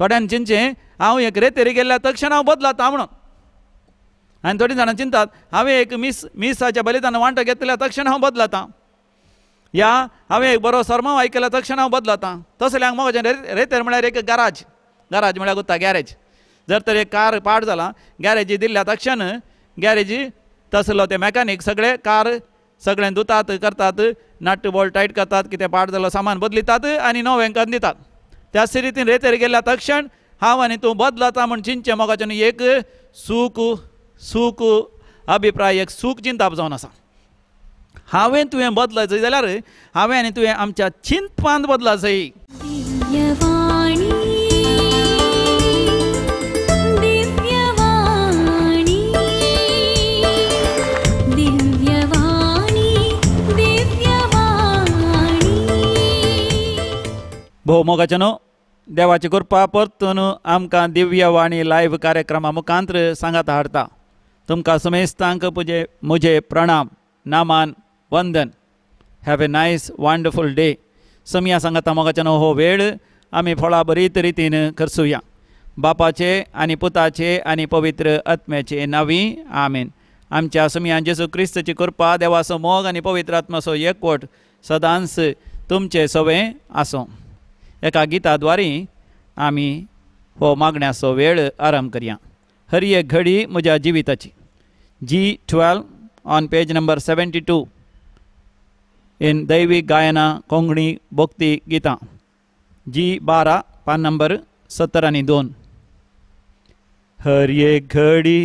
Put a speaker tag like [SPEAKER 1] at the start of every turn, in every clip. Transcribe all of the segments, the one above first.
[SPEAKER 1] थोड्यान चिंचे हांव एक रेतेर गेल्ल्या तक्षण हांव बदलता म्हणून आनी थोडीं जाणां चिंतात हांवें एक मीस मिसाच्या बलिदान वांटो घेतल्या तक्षण हांव बदलता या हांवें एक बरो सरमाव आयकला तक्षण हांव बदलता तसल्यांक मोगाचें रे रेतेर म्हळ्यार एक गराज गराज म्हळ्यार उत्ता गॅरेज जर तर एक कार पाड जाला गॅरेजी दिल्या तक्षण गॅरेजी तसलो ते मेकॅनिक सगळे कार सगळें धुतात करतात नट बोल्ट टायट करतात कितें पाड जालो सामान बदलितात आनी नवेंकान दितात त्या सिरीतीन रेतेर गेल्या तक्षण हांव आनी तूं बदलता म्हूण मोगाचे न्हू एक सूख सूख अभिप्राय एक सूख चिंताप जावन आसा हांवें तुवें बदलायचो जाल्यार हांवें आनी तुवें आमच्या चिंतपांत बदलाचय भोव न्हू देवाची कृपा परतून आमकां दिव्य वाणी लायव्ह कार्यक्रमा मुखांत्र सांगात हाडटा तुमकां समेस्तांक पुजे म्हजे प्रणाम नामान वंदन have a nice wonderful day समिया सांगाता मोगाच्यान हो वेळ आमी फळां बरी रितीन करसुया बापाचे आनी पुताचे आनी पवित्र आत्म्याचे नवी आमेन आमच्या समिया जेसू क्रिस्तची कृपा देवाचो मोग आनी पवित्र आत्माचो एकवट सदांस तुमचे सवें आसूं एका गीताद्वारे आम्ही हो मागण्याचो वेळ आरंभ करूया हर एक घडी म्हज्या जिविताची G twelve on page number seventy two in दैवी गायना कोंकणी भक्ती गीता जी बारा पान नंबर सत्तर आणि दोन हर एक घडी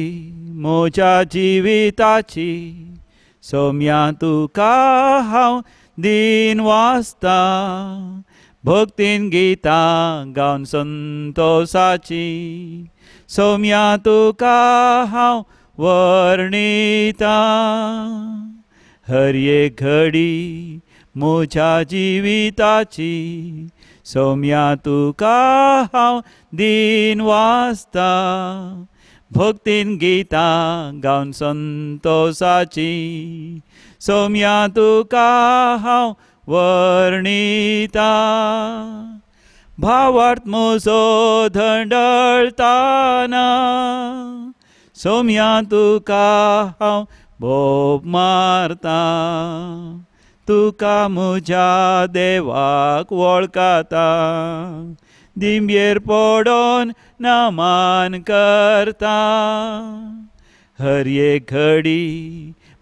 [SPEAKER 1] मोज्या जिविताची सोम्या तुका हांव दिन वाचता भक्तीन गीता गावन संतोषाची सौम्या तुका हांव वर्णिता हरये घडी म्हज्या जिविताची सौम्या तुका हांव दिन वाचता भक्तीन गीता गावन संतोषाची सौम्या तुका हांव वर्णिता भावार्थमोसो धडळताना सोम्या तुका हांव भोप मारता तुका म्हज्या देवाक वळखाता दिंबेर पडोन नामान करता हरये घडी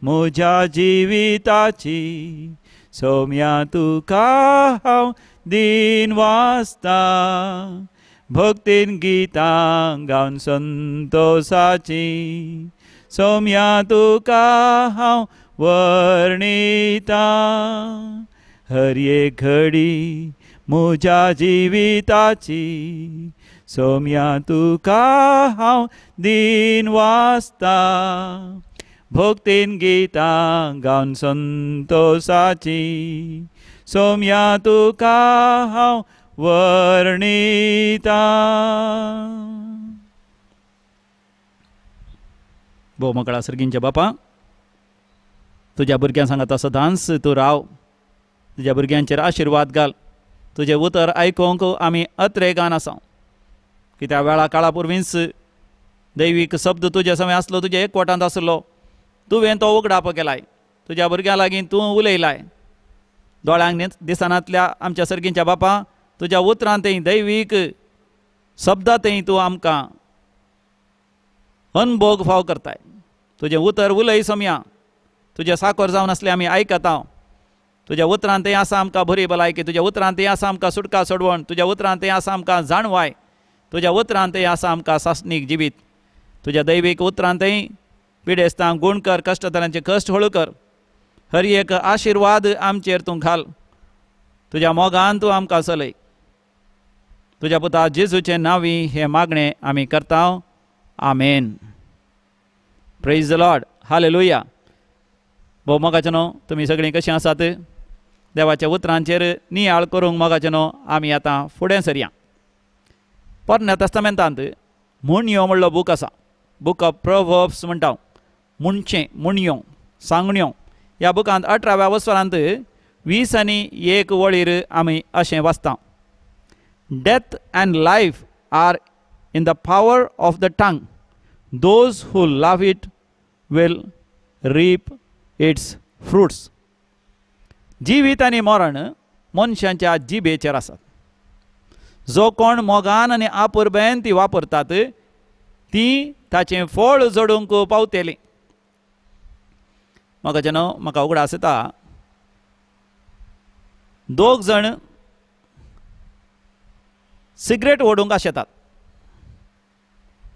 [SPEAKER 1] म्हज्या जिविताची सोम्या तुका हांव दिन वाचता भक्तीन गीतां गावन संतोसाची सोम्या तुका हांव वर्णिता हरये घडी म्हज्या जिविताची सोम्या तुका हांव दीन वाचता भक्तीन गीता गावन संतोषाची सोम्या तुका हांव वर्णिता मकळा सर्गींच्या बापा तुज्या सांगा सांगात धान्स तू राव तुझ्या भुरग्यांचेर आशिर्वाद घाल तुझे उतर आयकूंक आमी अत्रेगान आसा कित्या वेळा काळा पुर्वींच दैवीक शब्द तुज्या सवय आसलो तुज्या एकवटांत आसलो तुवें तो उगडाप केलाय तुज्या भुरग्यां लागीं तूं उलयलाय दोळ्यांक दिसनांतल्या आमच्या सर्गींच्या बापा तुज्या उतरां तें दैवीक शब्दांतय तूं आमकां अनभोग फाव करताय तुजें उतर उलय समया तुजें साकोर जावन आसलें आमी आयकता तुज्या उतरांत तें आसा आमकां बरी भलायकी तुज्या उतरांत तें आसा आमकां सुटका सोडवण तुज्या उतरांत तें आसा आमकां जाणवाय तुज्या उतरांत तें आसा आमकां सासनीक जिवीत तुज्या दैवीक उतरांतय पिडेस्तां गुणकर कश्टतरांचे कश्ट हळू कर हरी एक आशिर्वाद आमचेर तूं घाल तुज्या मोगान तूं आमकां चलय तुज्या पुता जेजूचे नावी हे मागणें आमी करता आमेन प्रेज द लॉर्ड हाले लुया मोगाचे न्हू तुमी सगळीं कशीं आसात देवाच्या उतरांचेर नियाळ करूंक मोगाचे न्हू आमी आतां फुडें सरया पोरण्या तस्तमेंतांत म्हूण यो म्हणलो बूक आसा बूक ऑफ प्रोवर्ब्स म्हणटा मुणचें मुणयो सांगण्यो ह्या बुकांत अठराव्या वस्वरांत वीस आनी एक वळीर आमी अशें वाचता death and life are in the power of the tongue those who love it will reap its fruits जिवीत आनी मरण मनशांच्या जिबेचेर आसात जो कोण मोगान आनी आपुरबेन ती वापरतात ती ताचें फळ जोडूंक पावतली म्हाका जेन्ना म्हाका उगडास येता दोग जाण सिगरेट ओडूंक आशेतात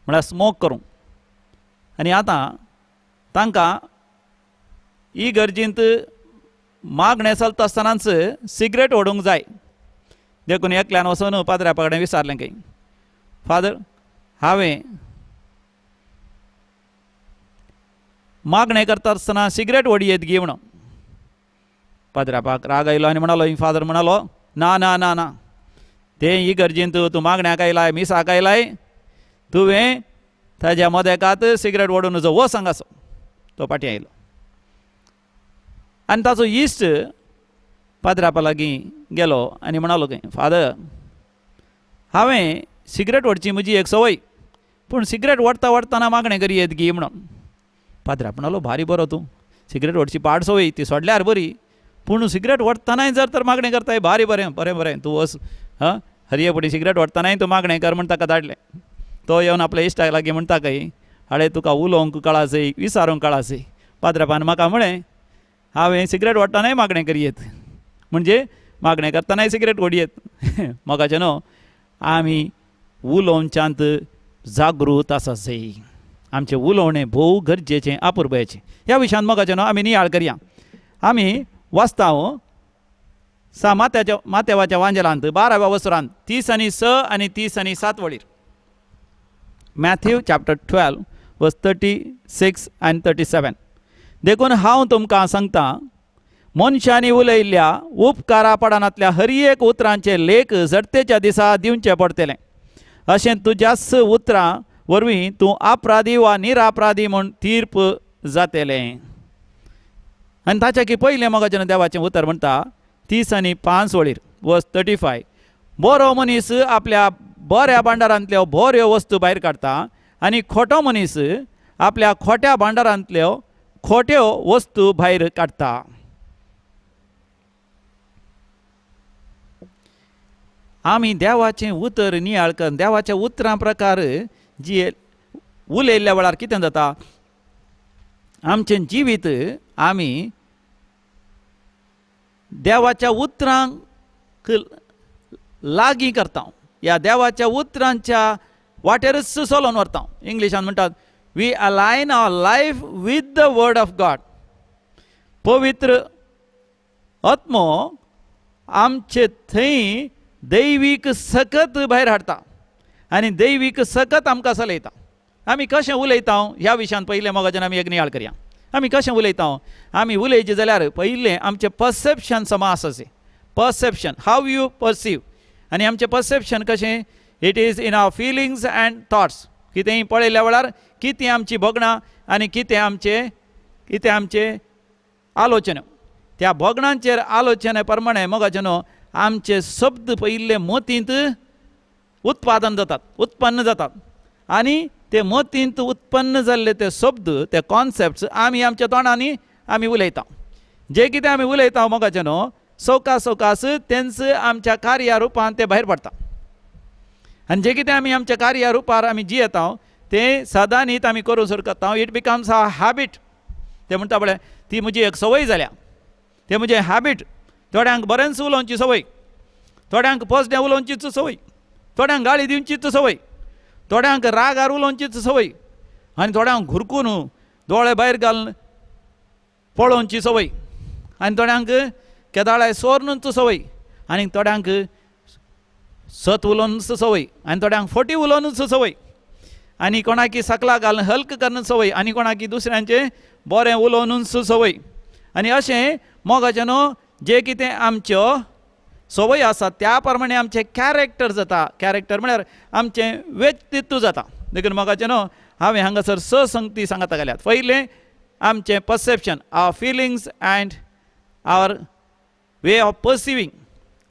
[SPEAKER 1] म्हळ्यार स्मोक करू आनी आतां तांकां ही गरजेंत मागणें चलता आसतनाच सिगरेट ओडूंक जाय देखून एकल्यान वचून पाद्र्या कडेन विचारलें फादर हांवें मागणे करता आसतना सिगरेट येत म्हणून पाद्रापाक राग आयलो आनी म्हणालो फादर म्हणालो ना ना ना ना ते ही गरजेन तूं मी मागण्याक आयलाय मिसाक आयलाय तुवें ताज्या मदेकात सिगरेट वडून जो वो सांगासो तो पाठी आयलो आणि ताचो इश्ट पाद्रापा लागीं गेलो आणि म्हणालो खंय फादर हांवें सिगरेट वडची म्हजी एक सवय पूण सिगरेट वडता वडटाना मागणें येत गी म्हणून आपण आलो भारी बरं तू सिगरेट व्हडची पाड सवय ती सोडल्यार बरी पूण सिगरेट व्हरतनाय जर तर मागणें करताय भारी बरें बरें बरें तू वस हां हरिये फुडें सिगरेट व्हरतनाय तूं मागणें कर म्हण ताका धाडलें तो येवन आपल्या इश्टाक लागीं म्हण ताकाय हाडे तुका उलोवंक कळासय विसारूंक कळासय पाद्रापान म्हाका म्हळें हांवें सिगरेट व्हरतनाय मागणें करयेत म्हणजे मागणें करतनाय सिगरेट व्हडयेत मोगाचें न्हू आमी शांत जागृत आसा आमचे उलोवणे भोव गरजेचे आपुर्बयाचें ह्या विशयान मोगाचें न्हू आमी नियाळ करया आमी वाचता सा माथ्याच्या माथेवाच्या वांजेलांत बाराव्या वसरांत तीस आनी स आनी तीस आनी सात वळीर Matthew chapter twelve verse thirty six आनी थर्टी सेवन देखून हांव तुमकां सांगता मनशांनी उलयल्ल्या उपकारा पडानांतल्या हर एक उतरांचे लेख जडतेच्या दिसा दिवचे पडतेले अशें तुज्यास उतरां वरवीं तूं आपराधी वा निरापराधी म्हूण तीर्प जातलें आनी ताचे की पयलें म्हाका जेन्ना देवाचें उतर म्हणटा तीस आनी पांच वळीर वस थर्टी फाय बरो मनीस आपल्या बऱ्या भांडारांतल्यो बऱ्यो वस्तू भायर काडटा आनी खोटो मनीस आपल्या खोट्या भांडारांतल्यो खोट्यो वस्तू भायर काडटा आमी देवाचें उतर नियाळ देवाच्या उतरां प्रकार उल उलयल्ल्या वेळार कितें जाता आमचें जिवीत आमी देवाच्या उतरांक लागीं करता ह्या देवाच्या उतरांच्या वाटेरच सुसोलोन व्हरता इंग्लिशान म्हणटात we align our life with the word of God पवित्र आत्मो आमचे थंय दैवीक सकत भायर हाडटा आणि दैवीक सकत आमकां चलयता आमी कशें उलयता ह्या विशयान पयलें मोगाच्यान आमी एक नियाळ करया आमी कशें उलयता आमी उलयचे जाल्यार पयलें आमचें पर्सेप्शन समास असे पर्सेप्शन हाव यू पर्सीव आनी आमचें पर्सेप्शन कशें it is in our feelings and thoughts कितेंय पळयल्या वेळार कितें आमची भोगणां आनी कितें आमचें कितें आमचें आलोचना त्या भोगणांचेर आलोचने प्रमाणे मोगाच्यानो आमचे शब्द पयिल्ले मतींत उत्पादन जातात उत्पन्न जातात आणि ते मतींत उत्पन्न जाल्ले ते शब्द ते कॉन्सेप्ट्स आम्ही आमच्या तोंडांनी आम्ही उलयता जे कितें आम्ही उलयता मोगाचे न्हू सवका सवकास तेंच आमच्या कार्या रुपान ते भायर पडटा आनी जे कितें आमी आमच्या कार्या रुपार आमी जियेता तें सदां न्हीत आमी करूं सरकता इट बिकम्स अ हॅबिट ते म्हणटा पळय ती म्हजी एक संवय जाल्या ते म्हजें हॅबिट थोड्यांक बरेंच उलोवची संवय थोड्यांक फस्ट उलोवचीच संवय थोड्यांक गाळी दिवचीच सवय थोड्यांक रागारू लोवचीच सवय आनी थोड्यांक घुरकून दोळे भायर घालून पळोवची सवय आनी थोड्यांक केदाळे सोरनूच सवय आणि थोड्यांक सत उलोवनच सवय आनी थोड्यांक फोटी उलोवनच सवय आनी कोणाकी सकला घालून हल्क करून संवय आनी कोणाकी दुसऱ्यांचे बरें उलोवनूच सवय आनी अशें मोगाच्यानो जे कितें आमच्यो सवय आसा त्या प्रमाणे आमचे कॅरेक्टर जाता कॅरेक्टर म्हळ्यार आमचे व्यक्तित्व जाता देखून मगाचे न्हू हांवें हांगासर स संगती सांगता गेल्यात पहिले आमचे perception our feelings and our way of perceiving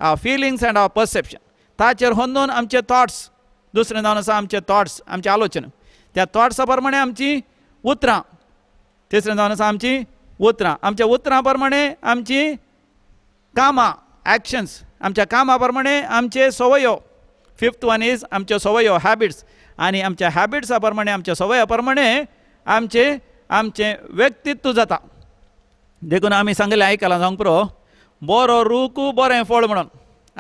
[SPEAKER 1] our feelings and our perception ताचेर होंदून आमचे थॉट्स दुसरें जावन आसा आमचे थॉट्स आमचे आलोचना त्या थॉट्सा प्रमाणे आमची उतरां तिसरें जावन आसा आमची उतरां आमच्या उतरां प्रमाणे आमची कामां ॲक्शन्स आमच्या कामाप्रमाणे आमचे सवयो फिफ्थ वन इज आमच्यो सवयो हॅबिट्स आणि आमच्या हॅबिट्सा प्रमाणे आमच्या सवया प्रमाणे आमचे आमचे व्यक्तित्व जाता देखून आम्ही सांगले आयकला सांग प्रो बरो रूकू बरें फळ म्हणून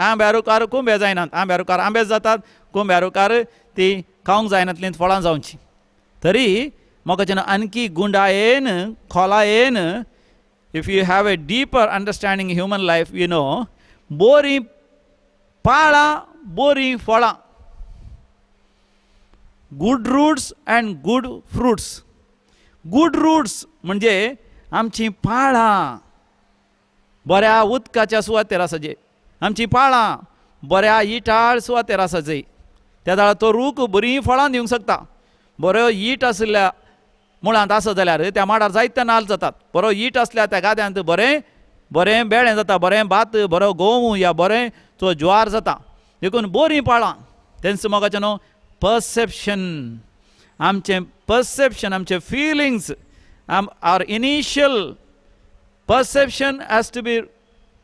[SPEAKER 1] आंब्या रुकार कुंबे जायनात आंब्या रुकार आंबेच जातात कुंब्या रुकार ती खावंक जायनातली फळां जावची तरी जेन्ना आणखी गुंडायेन खोलायेन if you have a deeper understanding human life you know बोरी पाळा बोरी फळा good roots and good fruits good roots म्हणजे आमची पाळा बऱ्या उदकाच्या सुवातेर आसाचे आमची पाळा बऱ्या इटाळ सुवातेर आसाचे त्या जाळा तो रूख बरी फळां दिवंक शकता बरो ईट आसल्या मुळांत आसत जाल्यार त्या माडार जायते नाल्ल जातात बरो ईट असल्या त्या गाद्यांत बरें बरें बेळें जाता बरें भात बरो गोवू या बरें तो ज्वार जाता देखून बोरी पाळां तेंचो मोगाचें न्हू पर्सेप्शन आमचें पर्सेप्शन आमचे फिलिंग्स आम our initial perception has to be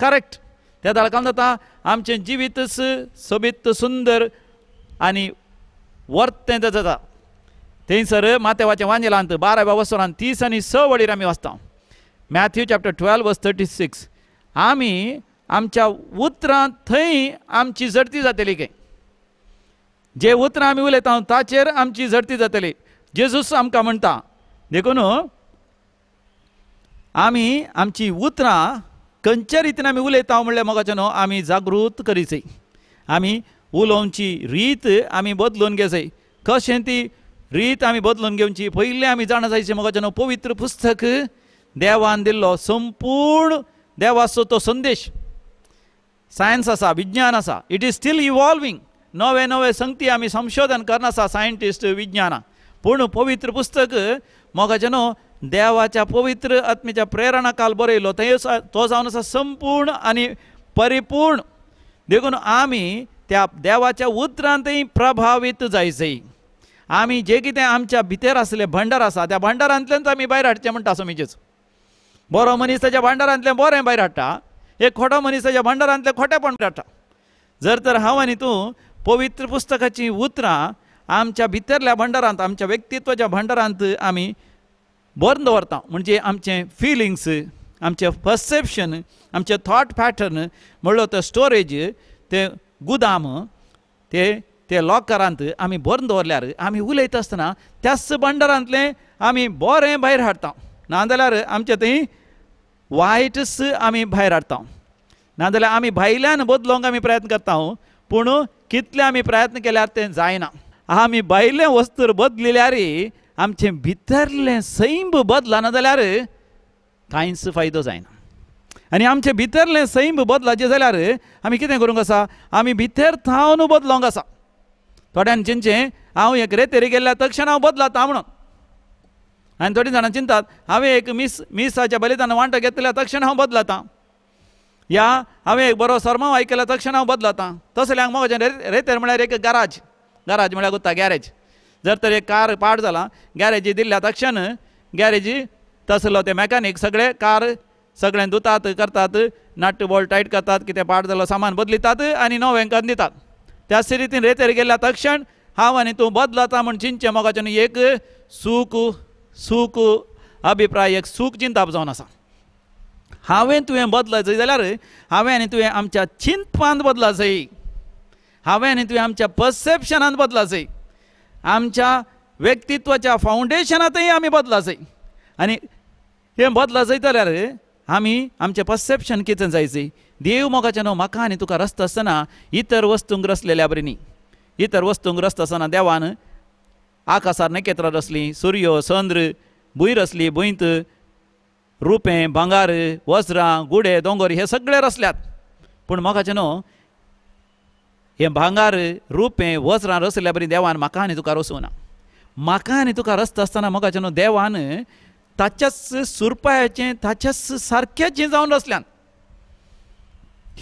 [SPEAKER 1] correct त्या धाडकान जाता आमचें स सोबीत सुंदर आनी वर्तें जाता थंयसर मातेवाचे वांजेलांत बारा वसरांत तीस आनी स वडीर आमी वाचता Matthew chapter twelve verse thirty six आम्ही आमच्या उतरां थंय आमची झडती जातली काय जे उतरां आम्ही उलयता ताचेर आमची झडती जातली जेजूस आमकां म्हणटा देखून हो, आमी आमची उतरां खंयच्या रितीन आमी उलयता म्हणल्यार मोगाचें न्हू हो, आमी जागृत करीचय आमी उलोवची रीत आमी बदलून घेचय कशें ती रीत आमी बदलून घेवची पयलीं आमी जाणा जायचें मोगाचें न्हू हो पवित्र पुस्तक देवान दिल्लो संपूर्ण देवाचो तो संदेश सायन्स आसा विज्ञान आसा इट इज स्टील इवॉल्विंग नवे नवे संगती आमी संशोधन करनासा सायंटिस्ट विज्ञाना पूण पवित्र पुस्तक मोगाच्या न्हू देवाच्या पवित्र आत्मेच्या प्रेरणा काल बरयलो थंय तो जावन आसा संपूर्ण आनी परिपूर्ण देखून आमी त्या देवाच्या उतरांतय प्रभावीत जायचय आमी जे कितें आमच्या भितर आसले भंडार आसा त्या भंडारांतल्यानच आमी भायर हाडचें म्हणटा समीचेच बरो मनीस त्याच्या भांडारांतलें बरें भायर हाडटा एक खोटो मनीस भांडारांतले खोटे खोटेपण हाडटा जर तर हांव आनी तूं पवित्र पुस्तकाची उतरां आमच्या भितरल्या भांडारांत आमच्या व्यक्तित्वाच्या भांडारांत आमी बरोवन दवरता म्हणजे आमचे फिलिंग्स आमचे पर्सेप्शन आमचे थॉट पॅटर्न म्हणलो तो स्टोरेज ते गुदाम ते ते लॉकरांत आमी बरोवन दवरल्यार आमी उलयता आसतना त्याच भांडारांतले आमी बरें भायर हाडटा नाजाल्यार आमच्या थंय वायटस आमी भायर हाडटा नाजाल्यार आमी भायल्यान बदलोंक आमी प्रयत्न करता पूण कितले आमी प्रयत्न केल्यार तें जायना आमी भायले वस्तूर बदलिल्यार आमचें भितरलें सैम बदला जाल्यार कांयच फायदो जायना आनी आमचें भितरलें सैम बदलाचें जाल्यार आमी कितें करूंक आसा आमी भितर थावन बदलोंक आसा थोड्यान जेंचें हांव एक रेतेरी गेल्ल्या तक्षण हांव बदलाता म्हणून आणि थोडी जाणां चिंतात हांवें एक मिस मिसाच्या बलिदान वांटो घेतल्या तक्षण हांव बदलता या हांवें एक बरो सरमाव आयकला तक्षण हांव बदलतां तसल्यांक म्हाजें रे रेतेर म्हळ्यार एक गराज गराज म्हळ्यार गुता गॅरेज जर तर एक कार पाड झाला गॅरेजी दिल्या तक्षण गॅरेजी तसलो ते मॅकॅनीक सगळे कार सगळें धुतात करतात नट बोल्ट टायट करतात कितें पाड जालो सामान बदलितात आनी नव्यांकान दितात त्या रितीन रेतेर गेल्या तक्षण हांव आनी तूं बदलता म्हूण चिंचे मोगाच्यान एक सूख सूख एक सूख चिंता जावन आसा हांवें तुवें जाय जाल्यार हांवें आनी तुवें आमच्या चिंतपांत बदलाचय हांवें आनी तुवें आमच्या पर्सेप्शनांत जाय आमच्या व्यक्तित्वाच्या फावंडेशनांतय आमी जाय आनी हें बदलाचय जाल्यार आमी आमचें पर्सेप्शन कितें जायचें देव मोगाचें न्हू म्हाका आनी तुका रस्त आसतना इतर वस्तूंक रसलेल्या बरी न्ही इतर वस्तूंक रस्त आसतना देवान आकाशात नखेत्रां रसलीं सूर्य चंद्र भुईर रसली भुईंत रुपें भांगार वज्रां गुडे दोंगर हे सगळे रसल्यात पूण म्हाकाचे न्हू हे भांगार रुपे वज्रां रसल्या बरी देवान म्हाका आनी तुका रसूं ना म्हाका आनी तुका रचता आसतना म्हाकाचें न्हू देवान ताच्याच सुरपायाचें ताच्याच सारकें जे जावन रसल्यान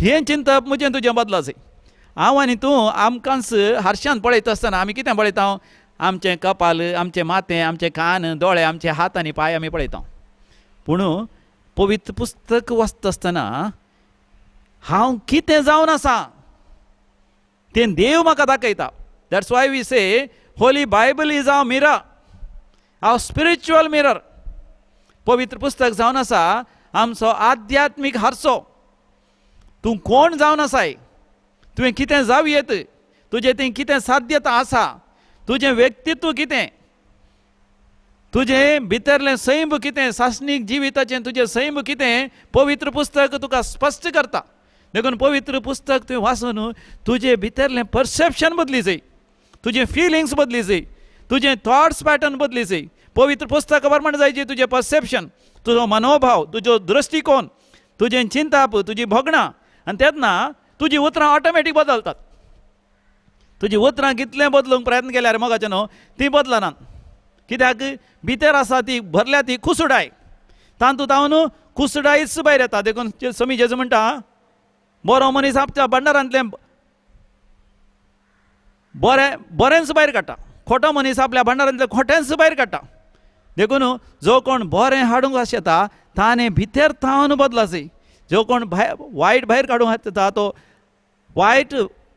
[SPEAKER 1] हें चिंतप म्हजें तुजें बदलाचें हांव आनी तूं आमकांच हारश्यान पळयता आसतना आमी कितें पळयता आमचे कपाल आमचे माते आमचे कान दोळे आमचे हात आणि पाय आम्ही पळयता पूण पवित्र पुस्तक वाचता आसतना हांव कितें जावन आसा तें देव म्हाका दाखयता that's why we say Holy Bible is our mirror हांव स्पिरिच्युअल मिरर पवित्र पुस्तक जावन आसा आमचो आध्यात्मीक हारसो तूं कोण जावन आसाय तुवें कितें जावं येत तुजें तें कितें साध्यता आसा तुझे व्यक्तित्व कितें तुझे भितरलें सैम कितें सासनीक जिविताचें तुझे सैम कितें पवित्र पुस्तक तुका स्पश्ट करता देखून पवित्र पुस्तक तुवें वाचून तुजें भितरलें परसेप्शन बदली जाय तुजें फिलिंग्स बदली जाय तुजें थॉट्स पॅटर्न बदली जाय पवित्र पुस्तका प्रमाण जायची तुझे परसेप्शन तुजो मनोभाव तुजो दृष्टिकोन तुजें चिंताप तुजी भोगणां आनी तेन्ना तुजी उतरां ऑटोमॅटीक बदलतात तुजी वत्रां कितलें बदलूंक प्रयत्न केल्यार मोगाचें न्हू ती बदलनात कित्याक भितर आसा ती भरल्या ती खुसडाय तांतू तावन खुसडायच भायर येता देखून समी जेजू म्हणटा बरो मनीस आपच्या भंडारांतलें बरें बरेंच भायर काडटा खोटो मनीस आपल्या भांडारांतलें खोटेंच भायर काडटा देखून जो कोण बरें हाडूंक आश येता ताणें भितर थावन बदलासी जो कोण भायर वायट भायर काडूंक येता तो वायट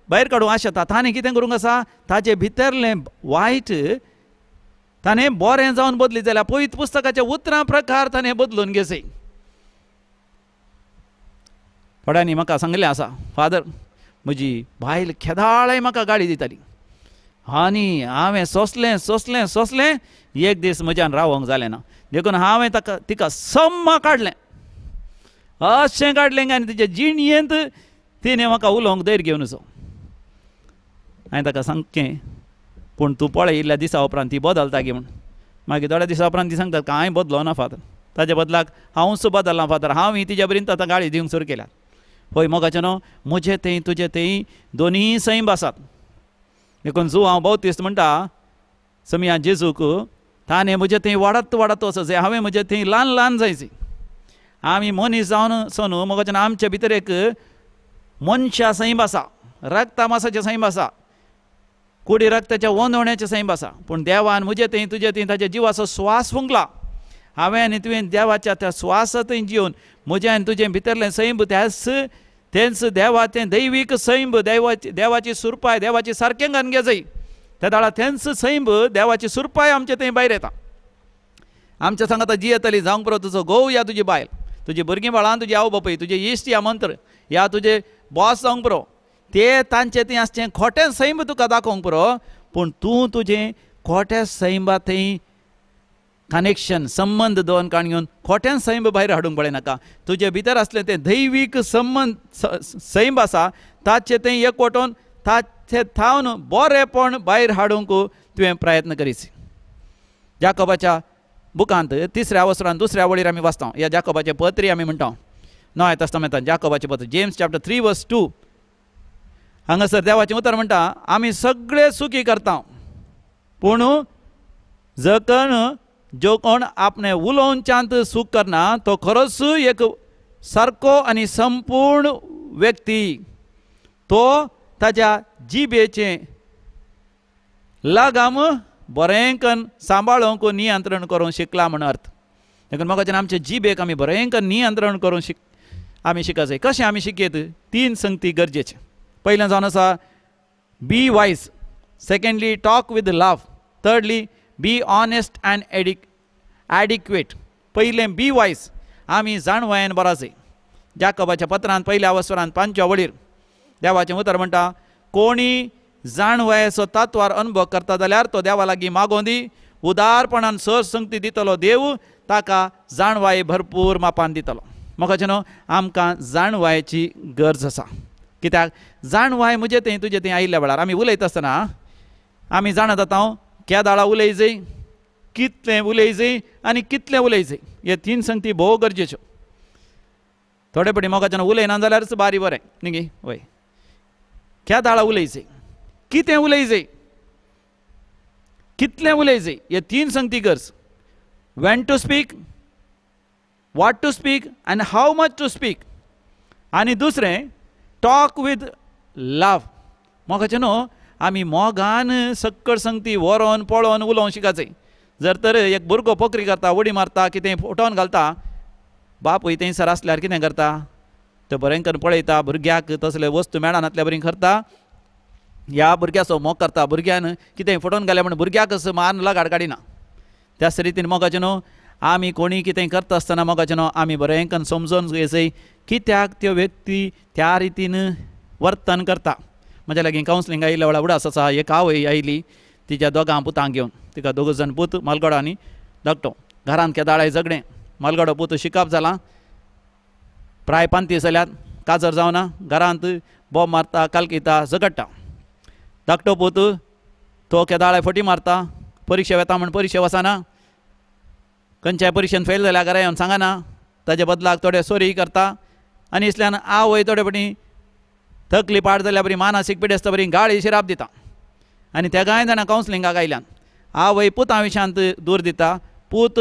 [SPEAKER 1] भायर काडूं शेता ताणें कितें करूंक आसा ताचे भितरलें वायट ताणें बरें जावन बदली जाल्यार पळयत पुस्तकाचे उतरां प्रकार ताणें बदलून घेसे थोड्यांनी म्हाका सांगलें आसा फादर म्हजी बायल खेदाळें म्हाका गाडी दिताली आनी हांवें सोंसलें सोंसलें सोंसलें एक दीस म्हज्यान रावोंक जालें ना देखून हांवें ताका तिका सम्मा काडलें अशें काडलें आनी तिचे जिणयेंत तिणें म्हाका उलोवंक धैर घेवन असो हांवें ताका सांगचें पूण तूं पळय इल्ल्या दिसा उपरांत ती बदलता गे म्हूण मागीर थोड्या दिसा उपरांत ती सांगतात का हांवें बदलो ना फातर ताज्या बदलाक हांवूच बदललां फातर हांव ही तिज्या परीन आतां गाळी दिवंक सुरू केल्या होय मोगाचें न्हू म्हजें थंय तुजे थंय दोनीय सैम आसात देखून जू हांव बौतीस्त म्हणटा समिया जेजूक ताणें म्हजे थंय वाडत वाडत जे हांवें म्हजे थंय ल्हान ल्हान जायचें आमी मनीस जावन न्हू मोगाच्यान आमचे भितर एक मनशा सैम आसा रक्ता मासाचें सैम आसा कुडी रक्ताच्या ओंद होण्याचे सैम आसा पूण देवान म्हजे थंय तुजे थंय ताच्या जिवाचो स्वास फुंकला हांवें आनी तुवें देवाच्या त्या स्वासा थंय जिवन म्हजे आनी तुजें भितरलें सैम त्याच तेंच देवा दैवीक सैम देवाची देवाची सुरपाय देवाची सारकें गाणगे जाय त्या दाळा तेंच सैम देवाची सुरपाय आमचे थंय भायर येता आमच्या सांगाता जी येतली जावंक पुरो तुजो गोव या तुजी बायल तुजी भुरगीं बाळान तुजी आवय बापय तुजे इश्ट या मंत्र या तुजे बॉस जावंक पुरो ते तांचे थंय आसचें खोटे सैम तुका दाखोवंक पुरो पूण तूं तुजें खोट्या सैमा थंय कनेक्शन संबंद दोन घेवन खोट्यान सैम भायर हाडूंक पळयनाका तुजे भितर असले ते दैवीक संबंद सैम आसा ताचे तें वटोन ताचे थावन बरेपण भायर हाडूंक तुवें प्रयत्न करीस जाकोबाच्या बुकांत तिसऱ्या वसरान दुसऱ्या वळीर आमी वाचतां ह्या जाकोबाचें पत्री आमी म्हणटा नॉ येत आसता पत्र James chapter three verse two हांगासर देवाचे उतर म्हणटा आम्ही सगळे सुखी करता पूण जकण जो कोण आपणे उलोवन चांत सुख करना तो खरोच एक सारको आणि संपूर्ण व्यक्ती तो ताच्या जिबेचे लागाम बरेंकन सांभाळूंक नियंत्रण करूंक शिकला म्हण अर्थ देखून म्हाका आमचे जिबेक आम्ही बरेंकन नियंत्रण करूंक शिक आमी कसे कशें आमी शिकयत तीन संगती गरजेचे पहिल्यांदा जावन असा be wise secondly talk with love thirdly be honest and एडिक ॲडिक्युएट पहिले बी वायज आमी जाणवयान बरासे जाकबाच्या पत्रांत पहिल्या अवस्वरांत पांच्या वळीर देवाचें उतर म्हणटा कोणी जाणवयाचो तात्वार अनुभव करता जाल्यार तो देवा लागीं मागोवन दी उदारपणान सहज दितलो देव ताका जाणवाये भरपूर मापान दितलो म्हाका न्हू आमकां जाणवायेची गरज आसा कित्याक जाणवाय म्हजे थंय तुजें थंय आयिल्ल्या वेळार आमी उलयत आसतना आमी जाणत आतां हांव केदाळा उलयजय कितलें उलयजय आनी कितलें उलयजय हे तीन संगती भोव गरजेच्यो थोडे पटी मोगाच्यान उलयना जाल्यारच बारी बरें न्ही गे क्या केदाळा उलयजय कितें उलयजय कितलें उलयजय हे तीन संगती गरज when to speak what to speak आनी हाव मच टू स्पीक आनी दुसरें टॉक वीथ लाव मोगाचें न्हू आमी मोगान सक्कड संगती व्हरोन पळोवन उलोवंक शिकाचें जर तर एक भुरगो पोकरी करता उडी मारता कितें फोटोन घालता बाप तें सर आसल्यार कितें करता तो करून पळयता भुरग्याक तसले वस्तू मेळनातल्या बरी करता ह्या भुरग्याचो मोग करता भुरग्यान कितें फोटोन घालें म्हण भुरग्याकच मान लागाड काडिना त्याच रितीन मोगाचे न्हू आमी कोणी कितें करता आसतना मोगाचें न्हू आमी करून समजोन घेसय की त्या त्यो व्यक्ती त्या रितीनं वर्तन करता म्हज्या लागीं कावन्सलिंग आई वेळा उडास आसा एक आवय आयली तिच्या दोगां पुतांक घेवन तिका दोग जण पूत मालगडो आनी धाकटो घरांत केदाळाय झगडें मालगडो पूत शिकाप झाला प्राय पांती जाल्यात काजर जावना घरांत बॉब मारता कालकिता झगडटा धाकटो पूत तो केदाळाय फटी मारता परीक्षा येता म्हण परीक्षा वसाना खंयच्याय परीक्षेन फेल जाल्यार घरा येवन सांगना ताज्या बदलाक थोडे सोरी करता आनी इसल्यान आव वयतोडे पणी तकली पाड जाल्यार बरी मानसीक पिड आसता बरी गाळी शिराप दिता आनी कांय जाणां कावन्सलिंगाक आयल्यान आवय पूत हांव विशांत दूर दिता पूत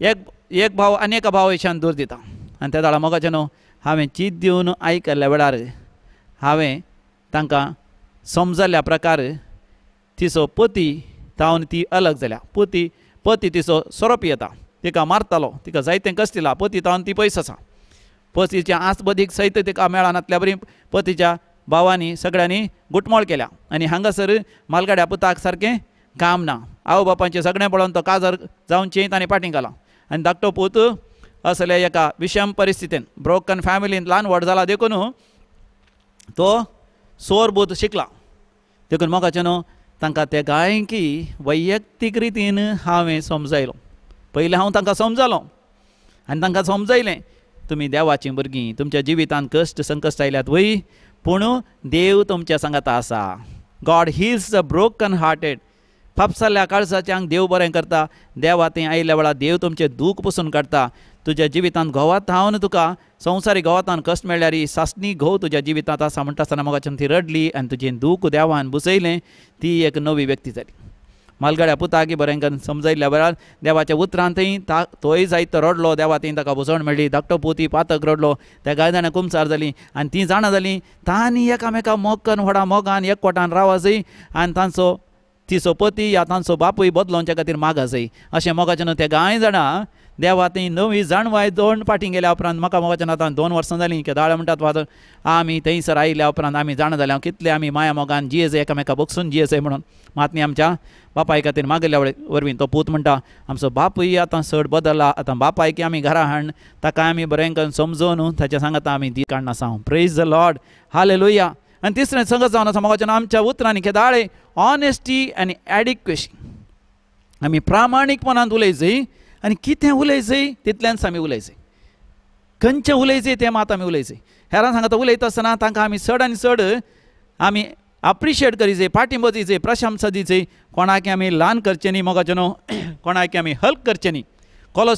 [SPEAKER 1] एक एक भाव आनी एका भाव विशांत दूर दिता आनी त्या दाळा हा न्हू हांवें चीत दिवन आयकल्ल्या वेळार हांवें तांकां समजल्या प्रकार तिचो पती तावन ती अलग जाल्या पती पती तिचो सोरोप येता तिका मारतालो तिका जायतें कस पती तावन ती पयस आसा पतीच्या आसपदीक सहित तिका मेळानांतल्या बरी पतीच्या भावांनी सगळ्यांनी गुटमोळ केल्या आणि हांगासर मालगाड्या पुताक सारकें काम ना आवय बापायचें सगळें पळोवन तो काजार जावन चें आनी पाटी घाला आनी धाकटो पूत असले एका विशम परिस्थितीन ब्रोकन फॅमिलीन ल्हान व्हड जाला देखून तो सोरबूत शिकला देखून मोगाचे न्हू तांकां ते गायकी वैयक्तीक रितीन हांवें समजायलो पयलीं हांव तांकां समजालो आनी तांकां समजयलें तुम्ही देवाचीं भुरगीं तुमच्या जिवितांत कश्ट संकश्ट आयल्यात वय पूण देव तुमच्या सांगात आसा God is the broken hearted फापसारल्या काळसाच्यांक देव बरें करता देवा थंय आयिल्ल्या वेळार देव तुमचें दूख पुसून काडटा तुज्या जिवितांत घोवात धांवन तुका संवसारी घोवातान कश्ट मेळ्ळ्यार ही सासणी घोव तुज्या जिवितांत आसा म्हणटा आसतना मोगाच्यान ती रडली आनी तुजें दूख देवान बुसयलें ती एक नवी व्यक्ती जाली मालगाड्या पुतागी बरेंकन समजयल्या वेळार देवाच्या थंय ता तोय जायतो रडलो देवा थंय ताका बसवण मेळ्ळी धाकटो पोती पातक रडलो त्या गाय जाणां कुमसार जाली आनी तीं जाणां जालीं तांणी एकामेका कन व्हडा मोगान एकवटान रावासय आनी तांचो तिचो पती या तांचो बापूय बदलोवच्या खातीर आसय अशें मोगाचें न्हू ते गाय जाणां देवा थंय नवी जाणवाय दोन पाटी गेल्या उपरांत म्हाका मोगाच्या नातान दोन वर्सां जालीं दाळ म्हणटात फादर आमी थंयसर आयिल्ल्या उपरांत आमी जाणा जाल्यां कितले आमी माया मोगान जियेज एकामेका एस जियेज म्हणून मातनी आमच्या बापाय खातीर मागिल्ल्या वरवीं तो पूत म्हणटा आमचो बापूय आतां चड बदलला आतां की आमी घरा हाण ताका आमी बरें करून समजून ताच्या सांगता आमी दी काडना सांग प्रेज द लॉर्ड हाले लोया आनी तिसरें संगत जावन आसा मोगाच्या आमच्या उतरांनी केदाळे ऑनेस्टी आनी एडिक्वेशन आमी प्रामाणीकपणान उलयत आणि कितें उलयचे तितल्यानच आम्ही उलयचे खंयचें उलयचंय ते मात आमी उलयचंय हेरान सांगता उलयता आसतना तांकां आमी चड आनी चड आमी अप्रिशिएट करीचे पाठिंबो दिचे प्रशंसा दिचे कोणाक आमी ल्हान करचे न्ही मोगाचे न्हू कोणाक आमी हल्क करचे न्ही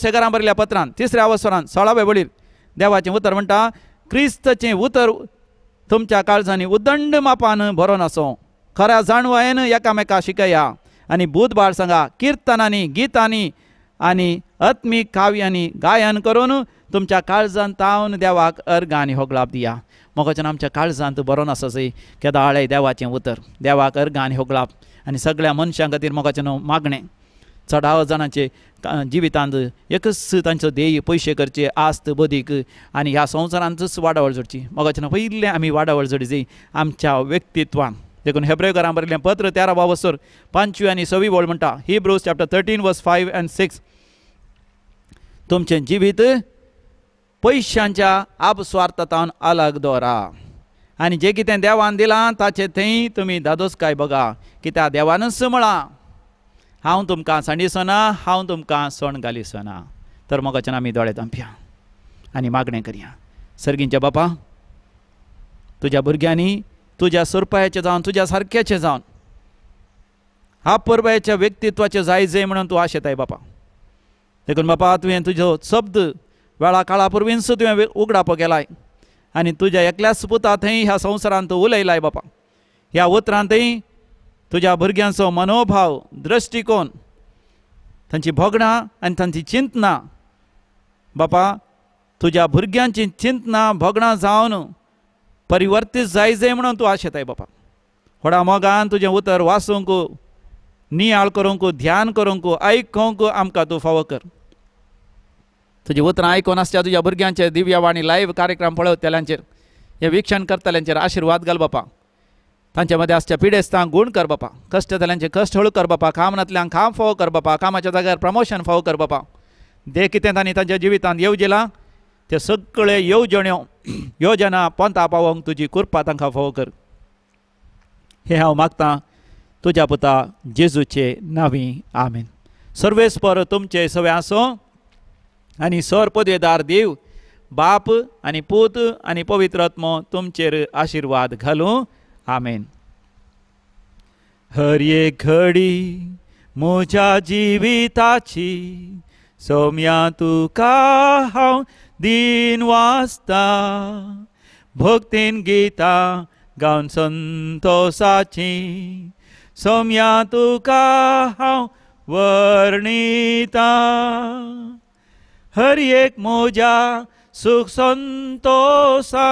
[SPEAKER 1] शेगरां बरयल्या पत्रांत तिसऱ्या अवसरान सोळावे वळीर देवाचें उतर म्हणटा क्रिस्तचें उतर तुमच्या काळजांनी उदंड मापान भरोन असो खऱ्या जाणवायेन एकामेका शिकया आनी बुधबाळ सांगा किर्तनांनी गीतांनी आणि आनी काव्य आणि गायन करून तुमच्या काळजांत तावन देवाक अर्ग आनी होगलाप दिया मोगोच्यान आमच्या काळजांत बरो आसा केदा केदाळे देवाचें उतर देवाक अर्ग आनी होगलाप आनी सगळ्या मनशां खातीर मोगाचें मागणें चडाव जाणांचे जिवितांत एकच तांचो ध्येय पयशे करचे आस्त बदीक आनी ह्या संवसारांतच वाडावळ जोडची मोगाच्यान पयलें आमी वाडावळ जोडची आमच्या व्यक्तित्वांत देखून हेब्रेवकारां बरयलें पत्र तेरा बावसर पांचवी आनी सवी बोल म्हणटा Hebrews chapter thirteen verse five and six तुमचें जिवीत पयशांच्या आपस्वार्थतान आलाग दवरा आनी जें कितें देवान दिलां ताचें थंय तुमी दादोसकाय बघा कित्याक देवानच म्हळां हांव तुमकां सोना हांव तुमकां सण घालिसना तर मोगाच्यान आमी दोळे तांपया आनी मागणें करया सर्गींच्या बापा तुज्या भुरग्यांनी तुझ्या स्वरूपायाचे जाऊन तुझ्या सारख्याचे जावन हा परबायच्या व्यक्तित्वाचे जायजे म्हणून आशेत आहे बापा देखून बापा तुवें तुजो शब्द वेळा काळा परवींच उघडाप उगडापो केलाय आनी तुज्या एकल्या पुतातही ह्या संवसारांत तूं उलयलाय बापा ह्या उतरांतही तुझ्या भुरग्यांचो मनोभाव दृष्टिकोन त्यांची भोगणां आणि त्यांची चिंतना बापा तुझ्या भुरग्यांची चिंतना भोगणां जावन परिवर्तीत जाय जाय म्हणून तूं आशेताय बापा थोडा मोगान तुझे उतर वाचूंक नियाळ करूंक ध्यान करूंक आयकूंक आमकां तूं फावो कर तुझे उतरां आयकून आसच्या तुज्या भुरग्यांचे दिव्या वाणी लायव्ह कार्यक्रम पळयतल्यांचेर हे विक्षण करतल्यांचेर आशिर्वाद घाल बापा तांच्या मदीं आसच्या पिडेस्तांक गुण कर बापा कश्ट जाल्यांचे कश्ट हळू कर बापा कामनांतल्यांक काम फावो कर बापा कामाच्या जाग्यार प्रमोशन फावो कर बापा दे कितें तांणी तांच्या जिवितांत येवजेलां ते सगळे येवजण्यो योजना पोंता पावोंक तुजी कृपा तांकां फावो कर हे हांव मागतां तुज्या पुता जेजूचे नावी आमेन सर्वेस्पर तुमचे सवे आसूं आनी सर पदवेदार देव बाप आनी पूत आनी पवित्रत्म तुमचेर आशिर्वाद घालूं आमेन हर घडी म्हज्या जिविताची सोम्या तुका हांव दिन वास्ता, भक्तीन गीता गावन संतोसाची सोम्या तुका हांव वर्णिता हर एक मोजा सुख संतोषा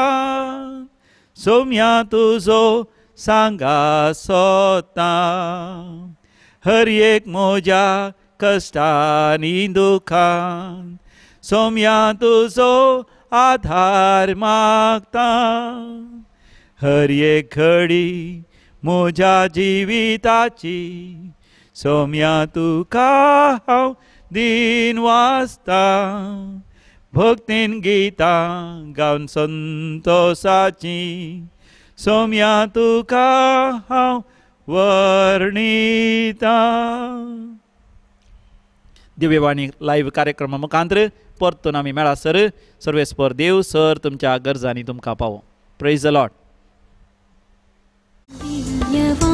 [SPEAKER 1] सोम्या तुजो सांगा सोता हर एक मोजा कष्टानी दुखान सोम्या सो आधार मागता हरये खडी मोजा जीविताची सोम्या तुका हांव दिन वाचता भक्तीन गीता गावन संतोसाची सोम्या तुका हांव वर्णिता दिव्यवाणी लाईव्ह कार्यक्रमा मुखांत्र परतून आमी मेळा सर सर्वेस्पर देव सर तुमच्या गरजांनी तुमकां पावो प्रेज अ लॉट